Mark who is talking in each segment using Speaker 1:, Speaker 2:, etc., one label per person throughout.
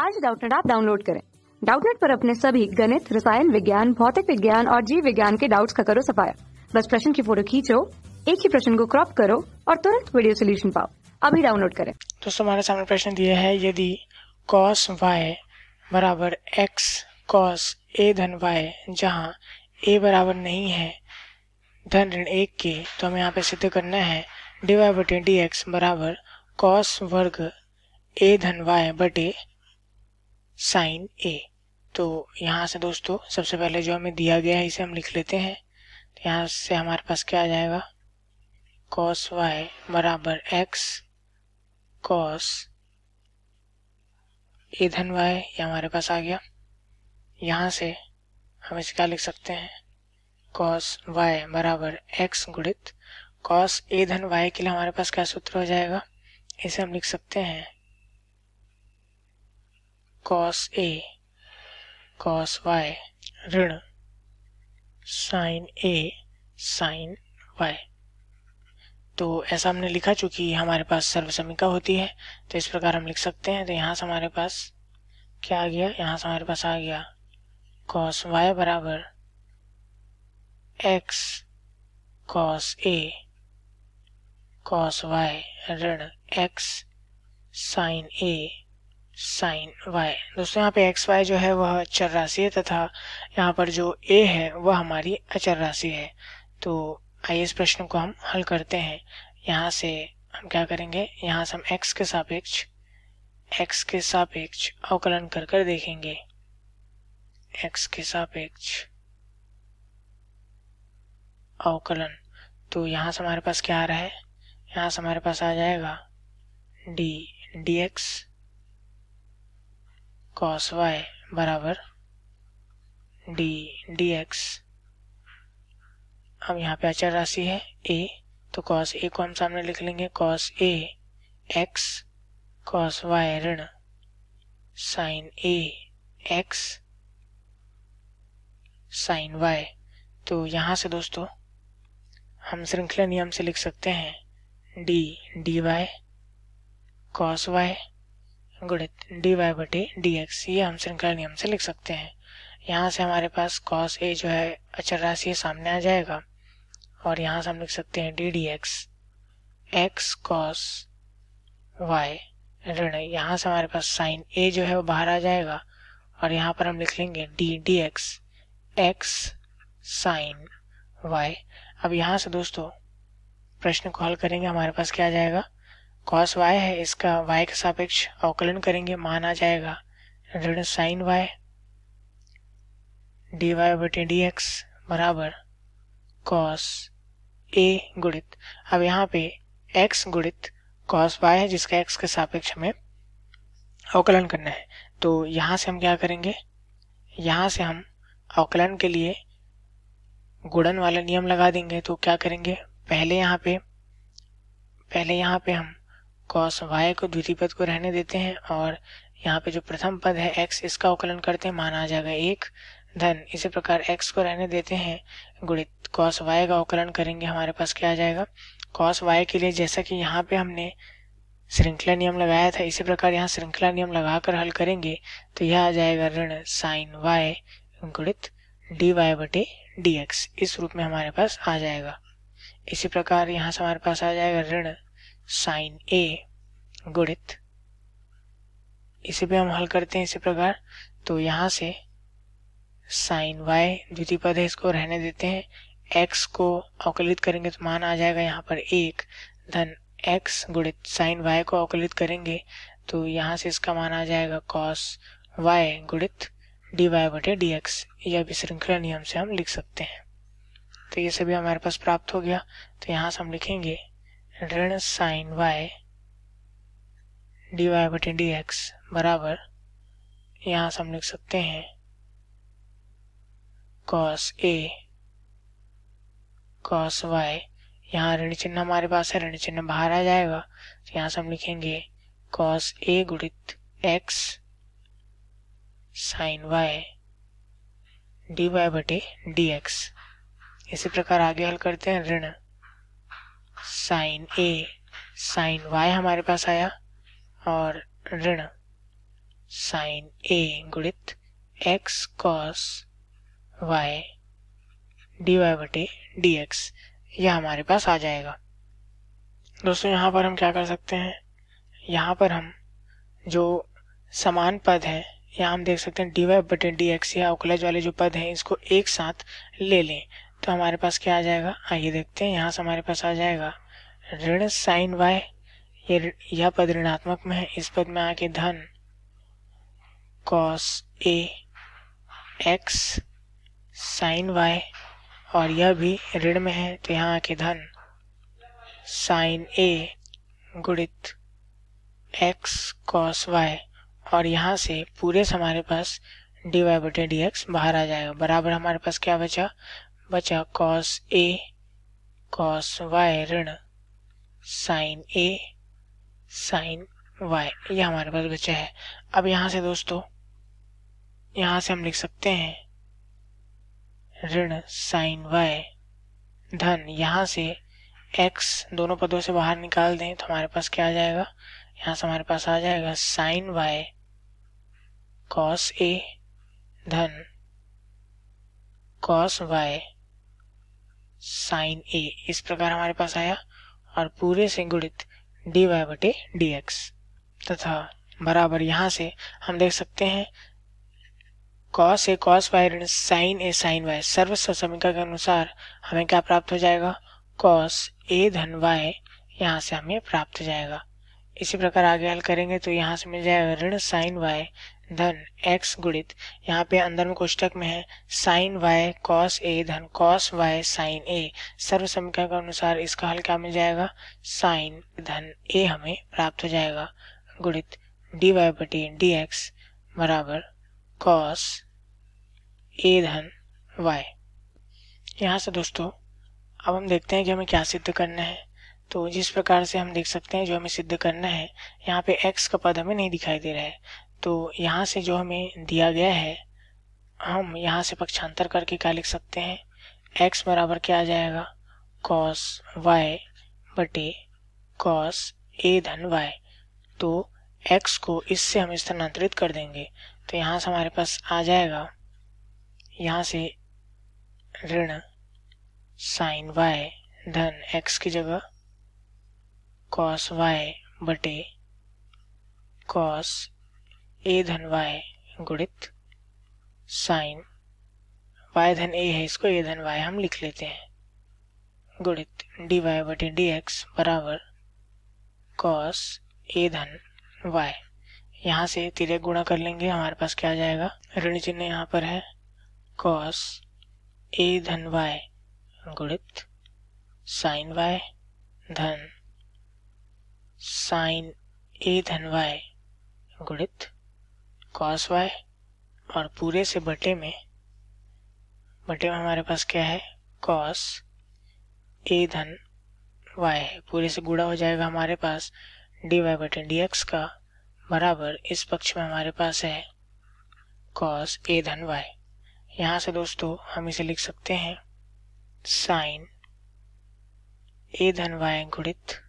Speaker 1: आज डाउटनेट आप डाउनलोड करें डाउटनेट पर अपने सभी गणित रसायन विज्ञान भौतिक विज्ञान और जीव विज्ञान के डाउट्स का करो सफाया बस प्रश्न की फोटो खींचो एक ही प्रश्न को क्रॉप करो और तुरंत वीडियो सोल्यूशन पाओ अभी डाउनलोड करें दोस्तों हमारे सामने प्रश्न दिए है यदि कॉस वाई बराबर एक्स कॉस ए धन वाई जहाँ ए बराबर नहीं है धन ऋण एक के तो हमें यहाँ पे सिद्ध करना है डी वाई बटे डी एक्स बराबर कॉस वर्ग ए धन वाई बटे साइन ए तो यहाँ से दोस्तों सबसे पहले जो हमें दिया गया है इसे हम लिख लेते हैं तो यहाँ से हमारे पास क्या आ जाएगा कॉस वाई बराबर एक्स कॉस ए धन वाई ये हमारे पास आ गया यहाँ से हम इसे क्या लिख सकते हैं कॉस वाई बराबर एक्स गुणित कॉस ए धन वाई के लिए हमारे पास क्या सूत्र हो जाएगा इसे हम लिख सकते हैं कॉस ए कॉस वाई ऋण साइन ए साइन वाई तो ऐसा हमने लिखा चूंकि हमारे पास सर्वसमिका होती है तो इस प्रकार हम लिख सकते हैं तो यहाँ से हमारे पास क्या आ गया यहाँ से हमारे पास आ गया कॉस वाई बराबर x cos a cos y ऋण x sine a sine y दोस्तों यहाँ पे एक्स वाई जो है वह अचर राशि है तथा यहाँ पर जो ए है वह हमारी अचर राशि है तो आइए इस प्रश्न को हम हल करते हैं यहाँ से हम क्या करेंगे यहाँ से हम एक्स के सापेक्ष एक्स के सापेक्ष अवकलन कर कर देखेंगे एक्स के सापेक्ष अवकलन तो यहाँ से हमारे पास क्या आ रहा है यहाँ से हमारे पास आ जाएगा d d x cos y बराबर डी डी एक्स अब यहाँ पे अचर राशि है ए तो कॉस ए को हम सामने लिख लेंगे cos a x cos y ऋण sine a x sine y तो यहाँ से दोस्तों हम श्रृंखला नियम से लिख सकते हैं d d y cos y गुणित डी वाई बटी डी एक्स ये हम श्रृंखला नियम से लिख सकते हैं यहाँ से हमारे पास कॉस ए जो है अचर राशि सामने आ जाएगा और यहाँ से हम लिख सकते हैं d d x x cos y ऋण यहाँ से हमारे पास साइन ए जो है वो बाहर आ जाएगा और यहाँ पर हम लिख लेंगे d d x x sine y अब यहाँ से दोस्तों प्रश्न को हल करेंगे हमारे पास क्या आ जाएगा कॉस वाई है इसका वाई के सापेक्ष अवकलन करेंगे मान आ जाएगा ऋण साइन वाई डी वाई बटे डी एक्स बराबर कॉस ए गुणित अब यहाँ पे एक्स गुणित कॉस वाई है जिसका एक्स के सापेक्ष हमें अवकलन करना है तो यहाँ से हम क्या करेंगे यहाँ से हम अवकलन के लिए गुणन वाला नियम लगा देंगे तो क्या करेंगे पहले यहाँ पे पहले यहाँ पे हम कॉस वाई को द्वितीय पद को रहने देते हैं और यहाँ पे जो प्रथम पद है एक्स इसका अवकलन करते हैं माना आ जाएगा एक धन इसी प्रकार एक्स को रहने देते हैं गुणित कॉस वाई का अवकलन करेंगे हमारे पास क्या आ जाएगा कॉस वाई के लिए जैसा कि यहाँ पे हमने श्रृंखला नियम लगाया था इसी प्रकार यहाँ श्रृंखला नियम लगाकर हल करेंगे तो यह आ जाएगा ऋण साइन वाई गुणित डी वाई बटे डी एक्स इस रूप में हमारे पास आ जाएगा इसी प्रकार यहाँ से हमारे पास आ जाएगा ऋण साइन ए गुणित इसे भी हम हल करते हैं इसी प्रकार तो यहाँ से साइन वाई द्वितीय पद है इसको रहने देते हैं एक्स को अवकलित करेंगे तो मान आ जाएगा यहाँ पर एक धन एक्स गुणित साइन वाई को अवकलित करेंगे तो यहाँ से इसका मान आ जाएगा कॉस वाई गुणित डी वाई बटे डी एक्स यह भी श्रृंखला नियम से हम लिख सकते हैं तो ये सभी हमारे पास प्राप्त हो गया तो यहाँ से हम लिखेंगे ऋण साइन वाई डी वाई बटे डी एक्स बराबर यहाँ से हम लिख सकते हैं कॉस ए कॉस वाई यहाँ ऋण चिन्ह हमारे पास है ऋण चिन्ह बाहर आ जाएगा तो यहाँ से हम लिखेंगे कॉस ए गुणित x sine y d y बटे डी एक्स इसी प्रकार आगे हल करते हैं ऋण साइन ए साइन वाई हमारे पास आया और ऋण साइन ए गुणित x cos y d y बटे डी एक्स यह हमारे पास आ जाएगा दोस्तों यहाँ पर हम क्या कर सकते हैं यहाँ पर हम जो समान पद है यहाँ हम देख सकते हैं डी वाई बटे डी एक्स या अवकलज वाले जो पद हैं इसको एक साथ ले लें तो हमारे पास क्या आ जाएगा आइए देखते हैं यहाँ से हमारे पास आ जाएगा ऋण साइन वाई ये यह पद ऋणात्मक में है इस पद में आके धन cos a x sine y और यह भी ऋण में है तो यहाँ आके धन साइन ए गुणित एक्स कॉस वाई और यहाँ से पूरे से हमारे पास डी वाई बटे डी एक्स बाहर आ जाएगा बराबर हमारे पास क्या बचा बचा कॉस ए कॉस वाई ऋण साइन ए साइन वाई ये हमारे पास बचा है अब यहाँ से दोस्तों यहाँ से हम लिख सकते हैं ऋण साइन वाई धन यहाँ से एक्स दोनों पदों से बाहर निकाल दें तो हमारे पास क्या आ जाएगा यहाँ से हमारे पास आ जाएगा साइन वाई कॉस ए धन कॉस वाई साइन ए इस प्रकार हमारे पास आया और पूरे से गुणित डी वाई बटे डी एक्स तथा बराबर यहाँ से हम देख सकते हैं कॉस ए कॉस वाई ऋण साइन ए साइन वाई सर्वस्व समीकरण के अनुसार हमें क्या प्राप्त हो जाएगा कॉस ए धन वाई यहाँ से हमें प्राप्त हो जाएगा इसी प्रकार आगे हल करेंगे तो यहाँ से मिल जाएगा ऋण साइन वाई धन x गुणित यहाँ पे अंदर में कोष्टक में है साइन वाई कॉस ए धन कॉस वाई साइन ए सर्व समीकरण के अनुसार इसका हल क्या मिल जाएगा साइन धन ए हमें प्राप्त हो जाएगा गुणित डी वाई बटी डी एक्स बराबर कॉस ए धन वाई यहाँ से दोस्तों अब हम देखते हैं कि हमें क्या सिद्ध करना है तो जिस प्रकार से हम देख सकते हैं जो हमें सिद्ध करना है यहाँ पे x का पद हमें नहीं दिखाई दे रहा है तो यहाँ से जो हमें दिया गया है हम यहाँ से पक्षांतर करके क्या लिख सकते हैं x बराबर क्या आ जाएगा cos y बटे cos a धन y तो x को इससे हम स्थानांतरित कर देंगे तो यहाँ से हमारे पास आ जाएगा यहाँ से ऋण साइन y धन x की जगह cos y बटे cos ए धन वाय गुणित साइन वाई धन ए है इसको ए धन वाई हम लिख लेते हैं गुणित डी वाई बटे डी एक्स बराबर कॉस ए धन वाई यहाँ से तिरक गुणा कर लेंगे हमारे पास क्या आ जाएगा ऋण चिन्ह यहाँ पर है कॉस ए धन वाई गुणित साइन वाई धन साइन ए धन वाई गुणित कॉस वाई और पूरे से बटे में बटे में हमारे पास क्या है कॉस ए धन वाई है पूरे से गुड़ा हो जाएगा हमारे पास डी वाई बटे डी एक्स का बराबर इस पक्ष में हमारे पास है कॉस ए धन वाई यहाँ से दोस्तों हम इसे लिख सकते हैं साइन ए धन वाई गुणित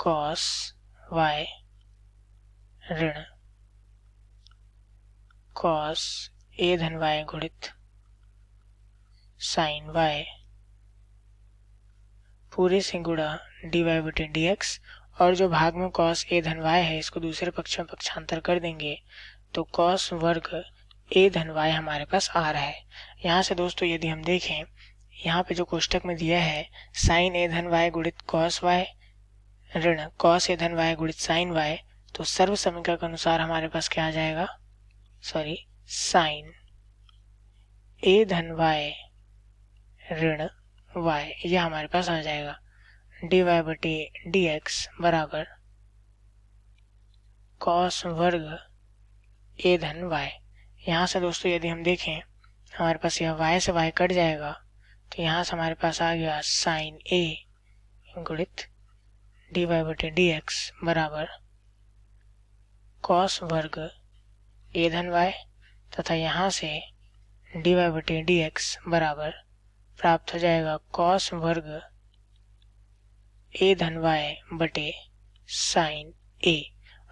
Speaker 1: कॉस वाई ऋण कॉस ए धन वाय गुणित साइन वाय पूरे से गुड़ा डी वाई बटे डी एक्स और जो भाग में कॉस ए धन वाय है इसको दूसरे पक्ष में पक्षांतर कर देंगे तो कॉस वर्ग ए धन वाय हमारे पास आ रहा है यहाँ से दोस्तों यदि हम देखें यहाँ पे जो कोष्टक में दिया है साइन ए धन वाय गुणित कॉस वाय ऋण कॉस ए धन वाय गुणित साइन वाई तो सर्व समीकरण के अनुसार हमारे पास क्या आ जाएगा सॉरी साइन ए धन वाई ऋण वाई यह हमारे पास आ जाएगा डी वाई बटी डी एक्स बराबर कॉस वर्ग ए धन वाई यहाँ से दोस्तों यदि हम देखें हमारे पास यह वाई से वाई कट जाएगा तो यहाँ से हमारे पास आ गया साइन ए गुणित डी वाई बटी डी एक्स बराबर कॉस वर्ग ए धन वाई तथा यहाँ से डी वाई बटे डी एक्स बराबर प्राप्त हो जाएगा कॉस वर्ग ए धन वाई बटे साइन ए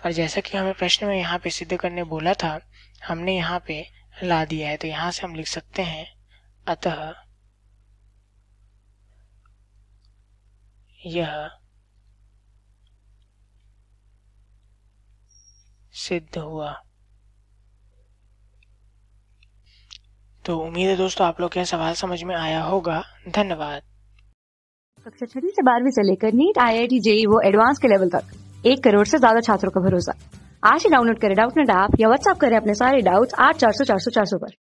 Speaker 1: और जैसा कि हमें प्रश्न में यहाँ पे सिद्ध करने बोला था हमने यहाँ पे ला दिया है तो यहाँ से हम लिख सकते हैं अतः यह सिद्ध हुआ तो उम्मीद है दोस्तों आप लोग के सवाल समझ में आया होगा धन्यवाद कक्षा छठी से बारहवीं से लेकर NEET I I T JEE वो एडवांस के लेवल तक एक करोड़ से ज्यादा छात्रों का भरोसा आज ही डाउनलोड करें डाउट नेट ऐप या व्हाट्सअप करें अपने सारे डाउट्स आठ चार सौ चार सौ चार सौ पर